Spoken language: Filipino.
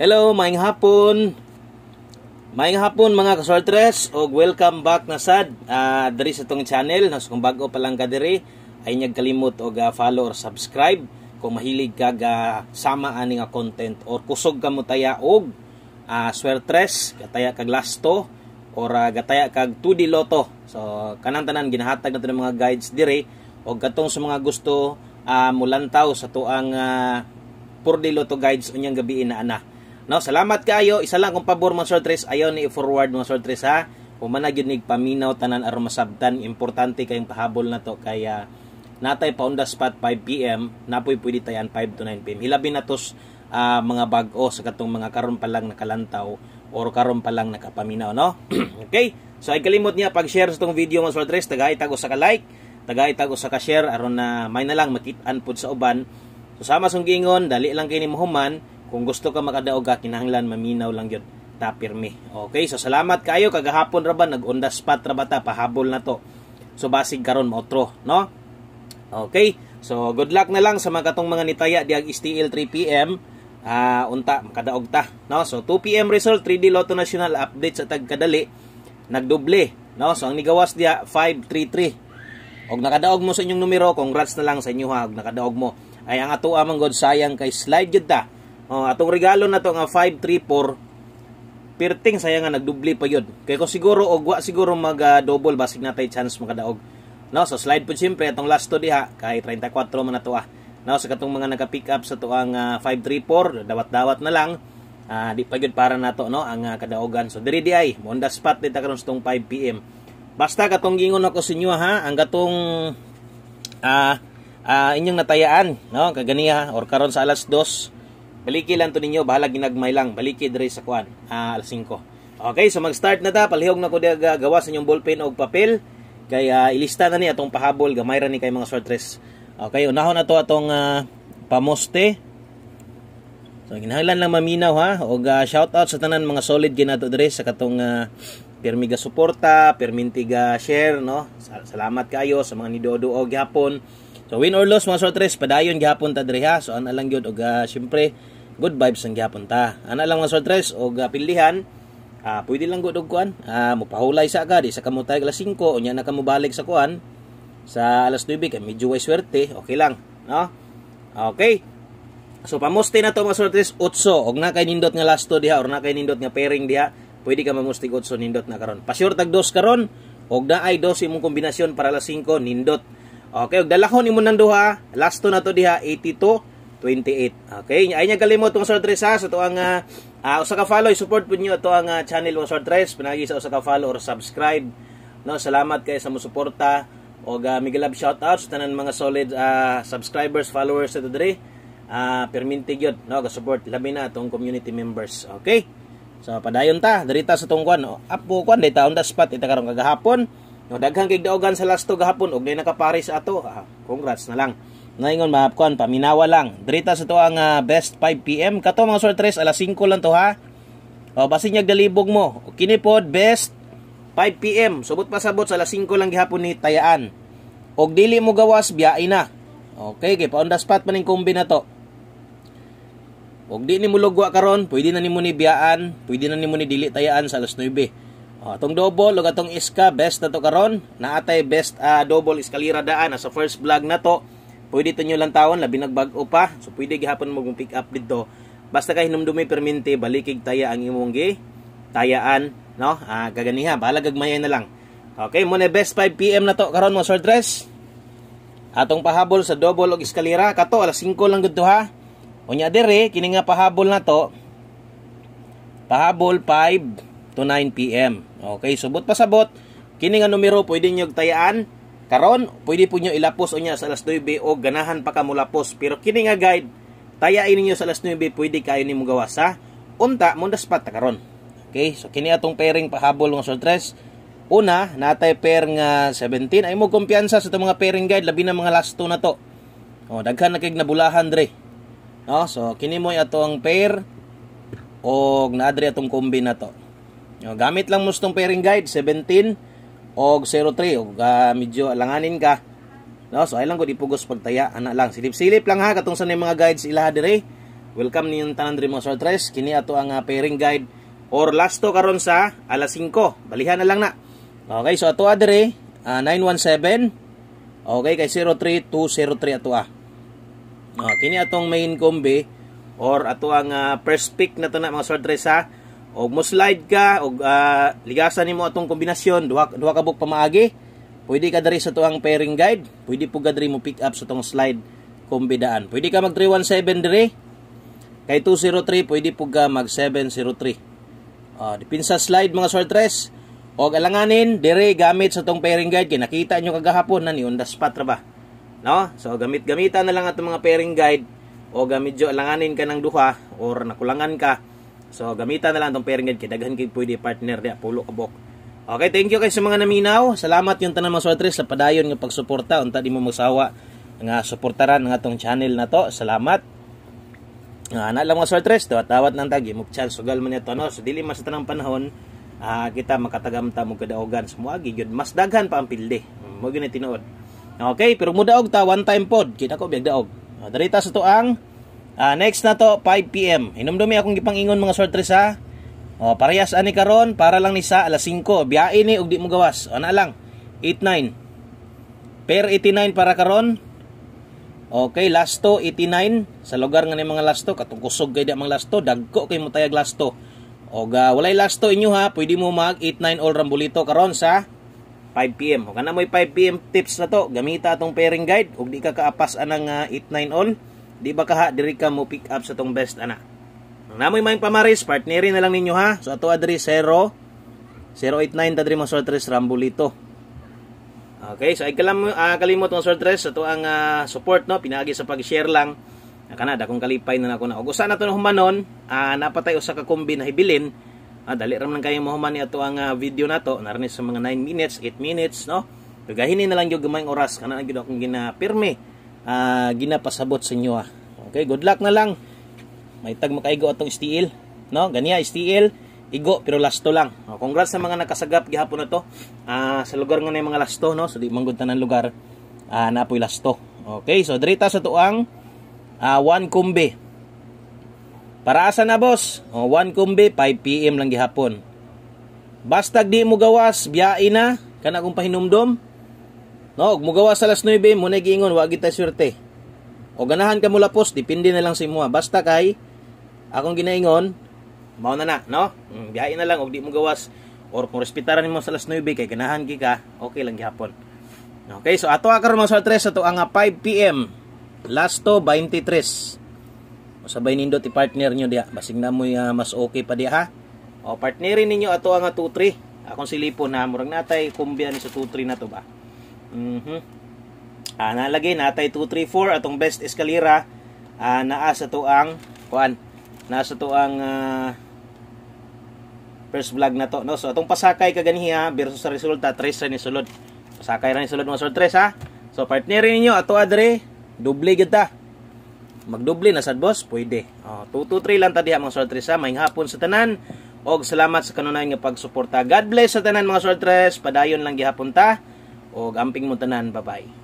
Hello, maing hapon. Maing hapon mga kasortres og welcome back na sad uh, diri sa tong channel. Nas kung bago pa lang ka diri, ay nyag kalimot og uh, follow or subscribe kung mahilig ka ga sama ani nga content or kusog ka mo taya og uh, ah, swertres, gataya kag lasto or uh, gataya kag 2D loto. So kanang tanan ginahatag nato ng mga guides diri og katong sa mga gusto uh, mulantaw sa tuang uh, 4D loto guides unyang gabi na ana No, salamat kayo. Isa lang kung pabor mga sortres, ayon ni forward mga sortres ha. Humanag yun nig paminaw tanan aron masabtan. Importante kayong pahabol na to kaya natay pa on the spot 5 PM, napoy pwede tayan 5 to 9 PM. Hilabi na tos uh, mga bag-o sa katong mga karon pa lang nakalantaw or karon pa lang nakapaminaw, no? okay? So ay kalimot niya pag-share sa tong video mga sortres, tagay tag usa ka like, tagay tago sa ka share aron na may na lang makit-an sa uban. So sama sung giingon, dali lang kini mohuman kung gusto ka makadaog ka kinahanglan maminaw lang yun. me Okay, so salamat kayo. Kagahapon ra ba, nag-on spot ra ba ta, pahabol na to. So basig karon maotro, no? Okay, so good luck na lang sa mga katong mga nitaya diag STL 3 p.m. Uh, ah, unta, makadaog ta. No? So 2 p.m. result, 3D Lotto National update sa tagkadali. Nagdoble. No? So ang nigawas dia 533. Og nakadaog mo sa inyong numero, congrats na lang sa inyo ha, og nakadaog mo. Ay ang ato man god sayang kay slide jud ta. Oh, atong regalo na to nga 534 pirting saya nga nagdubli pa yun. Kay ko siguro og wa siguro mag uh, double basig natay chance makadaog. No, so slide po siyempre atong last to diha kay 34 man na to ah. No, sa so, katong mga nagka-pick up sa tuang uh, 534, dawat-dawat na lang. Uh, di pa gyud para nato no ang uh, ah, kadaogan. So diri di ay, on the spot dito karon sa 5 PM. Basta katong gingon ako sa inyo ha, ang katong uh, uh, inyong natayaan no kaganiya or karon sa alas 2 Baliki lang to ninyo, bahala ginagmay lang. Baliki diri sa kuan, uh, ah, alas 5. Okay, so mag-start na ta. Palihog na ko diya gawa sa inyong ballpen og papel. Kay uh, ilista na ni atong pahabol, gamay ra ni kay mga short rest. Okay, unahon na to atong uh, pamoste. So ginahanglan lang maminaw ha. Og uh, shout out sa tanan mga solid ginato diri sa katong uh, Permiga suporta, Permintiga share no. Salamat kayo sa mga nidoduog gihapon So win or loss mga sortres, padayon gihapon ta diri ha. So ana lang gyud og uh, syempre good vibes ang gihapon ta. Ana lang mga sortres og uh, pilihan ah uh, pwede lang gud og kuan. Ah uh, mopahulay sa agad sa kamutay alas 5 unya na kamo balik sa kuan sa alas 9 kay medyo way swerte, okay lang, no? Okay. So pamuste na to mga sortres 8 og na kay nindot nga last to diha or na kay nindot nga pairing diha, pwede ka mamusti 8 nindot na karon. Pasure tag dos karon og na ay dos imong kombinasyon para alas 5 nindot Okay, ug dalakon imo nang duha. Last to na to diha 8228. Okay, ay nya kalimot tong short sa so, ang uh, uh, usa ka follow support pud niyo ato ang uh, channel mo short dress pinagi sa usa ka follow or subscribe. No, salamat kay sa mo suporta og uh, migalab shout out sa tanan mga solid uh, subscribers, followers sa today. Uh, perminti gyud no ka support labi na tong community members. Okay? So padayon ta, dirita sa tungkuan. Oh, apo kuan day taon da spot ita karon kagahapon. No daghang kay daogan sa last gahapon og nay nakaparis ato. Ah, congrats na lang. Naingon mahapkon paminawa lang. Drita sa to ang uh, best 5 PM kato mga sortres alas 5 lang to ha. O basinyag dalibog mo. Kini pod best 5 PM. Subot pasabot sa alas 5 lang gihapon ni tayaan. Og dili mo gawas biyain na. Okay, kay paon spot man ning kombi na to. Og di ni mo lugwa karon, pwede na nimo ni biyaan, pwede na nimo ni dili tayaan sa alas 9. Oh, itong double ug atong iska best na to karon. Naatay best uh, double iskalira daan sa first vlog na to. Pwede to nyo lang tawon labi nagbag-o pa. So pwede gihapon mo mag pick up dito. Basta kay hinumdumi permente balikig taya ang imong gi tayaan no. Ah, kaganiha bahala gagmayan na lang. Okay, mo na best 5 PM na to karon mo short dress. Atong pahabol sa double og iskalira kato alas 5 lang gud to ha. Unya dire kini nga pahabol na to. Pahabol 5 to 9 p.m. Okay, subot pa sabot. Kini nga numero pwede nyo tayaan. Karon, pwede po nyo ilapos unya sa alas 9 o ganahan pa ka mulapos. Pero kini nga guide, tayain niyo sa alas 9 pwede kayo nimo gawa sa unta mo daspat karon. Okay, so kini atong pairing pahabol ng sortres. Una, natay pair nga 17 ay mo kumpiyansa sa mga pairing guide labi na mga last two na to. Oh, daghan na kay nabulahan dre. No, so kini mo atong pair og naadre atong kombi na to. No, gamit lang mo itong pairing guide, 17 o 03. O, uh, medyo alanganin ka. No, so, ay lang ko dipugos pagtaya. Ana lang. Silip-silip lang ha. Katong sa mga guides ilaha dire. Welcome ninyong yung dire mga sortres. Kini ato ang uh, pairing guide. Or last to karon sa alas 5. Balihan na lang na. Okay, so ato adire. Uh, 917. Okay, kay 03203 ato ah. No, ah, kini atong main combi or ato ang uh, first pick na to na mga sortres ha og mo slide ka og uh, ah, ligasan nimo atong kombinasyon duha duha ka buk pamaagi pwede ka diri sa tuang pairing guide pwede pud diri mo pick up sa tong slide kombidaan pwede ka mag 317 diri kay 203 pwede pud mag 703 uh, dipin sa slide mga tres og alanganin diri gamit sa tong pairing guide kay nakita nyo kagahapon na ni on the spot ra ba no so gamit gamitan na lang atong mga pairing guide o gamit jo alanganin ka ng duha or nakulangan ka So, gamitan na lang itong pairing guide. Daghan kayo pwede partner niya. Pulo kabok. Okay, thank you kayo sa mga naminaw. Salamat yung tanang mga suwatres sa padayon ng pagsuporta. Unta di mo magsawa nga suportaran ng atong channel na to. Salamat. Nga ah, na lang mga suwatres. Tawat-tawat ng tagi. Mugchan, sugal man ito. No? So, dili mas tanang panahon. Uh, kita makatagamta mo kadaogan sa muagi yun mas daghan pa ang pilde mo gani tinuod okay pero mudaog ta one time pod kita ko biag daog uh, darita sa to ang Uh, next na to, 5pm. Inumdumi akong gipangingon mga sortres ha. O, parehas ani karon para lang ni sa alas 5. Biyae ni og di mo gawas. O na lang, 89. Per 89 para karon. Okay, lasto 89 sa lugar nga ni mga lasto katong kusog kay di mga lasto, dagko kay mo tayag lasto. Og uh, walay lasto inyo ha, pwede mo mag 89 all rambolito karon sa 5 PM. Og kana moy 5 PM tips na to, gamita atong pairing guide og di ka kaapas anang uh, ah, 89 all di ba kaha diri ka mo pick up sa tong best ana ang namoy maayong pamaris partneri na lang ninyo ha so ato adri 0 089 ta mo sortres rambulito okay so ay kalam uh, ah, kalimot mo sortres ato ang uh, support no pinaagi sa pag-share lang kanada kung kalipay na nako na og usa na to humanon uh, ah, napatay usa ka kombi na hibilin ah, dali ram lang kayo mahuman ato ang uh, video nato narni sa mga 9 minutes 8 minutes no Tugahin na lang yung gamay oras kana na gyud akong ginapirme uh, ginapasabot sa inyo ah. Okay, good luck na lang. May tag makaigo atong steel, no? Ganiya steel, igo pero lasto lang. Oh, congrats sa mga nakasagap gihapon na to. Uh, sa lugar nga na mga lasto, no? So di manggod tanan lugar uh, ah, napoy lasto. Okay, so drita sa tuang uh, one kumbi. Para asa na boss? Oh, one kumbi 5 PM lang gihapon. Basta di mo gawas, biyain na kana kung pahinumdom. No, og mugawa sa alas 9 mo na giingon wa gitay swerte. O ganahan ka mula post, depende na lang sa imo. Basta kay akong ginaingon, mao na na, no? Mm, biyahe na lang og di mo gawas or kung respetaran mo sa alas 9 kay ganahan gi ka, okay lang gihapon. Okay, so ato karon mga sa 3 ato ang 5 PM. Last to 23. Usabay nindo ti partner nyo diha. Basig na mo uh, ah, mas okay pa diha. O partnerin ninyo ato ang 23. Akong silipon na murag natay kumbiya ni sa 23 na to ba. Mm-hmm. Ah, nalagay natay 234 atong best eskalera ah, naa sa to ang kuan Nasa sa to ang uh, ah, first vlog na to no so atong pasakay kaganiha ah, versus sa resulta tres ra ni sulod pasakay ra ni sulod mga sulod 3 ha so partner ninyo ato adre doble gid ta magdoble na sad boss pwede oh 223 lang ta diha mga sulod 3 ha maayong hapon sa tanan og salamat sa kanunay nga pagsuporta god bless sa tanan mga sulod 3 padayon lang gihapon ta o gamping mo tanan bye bye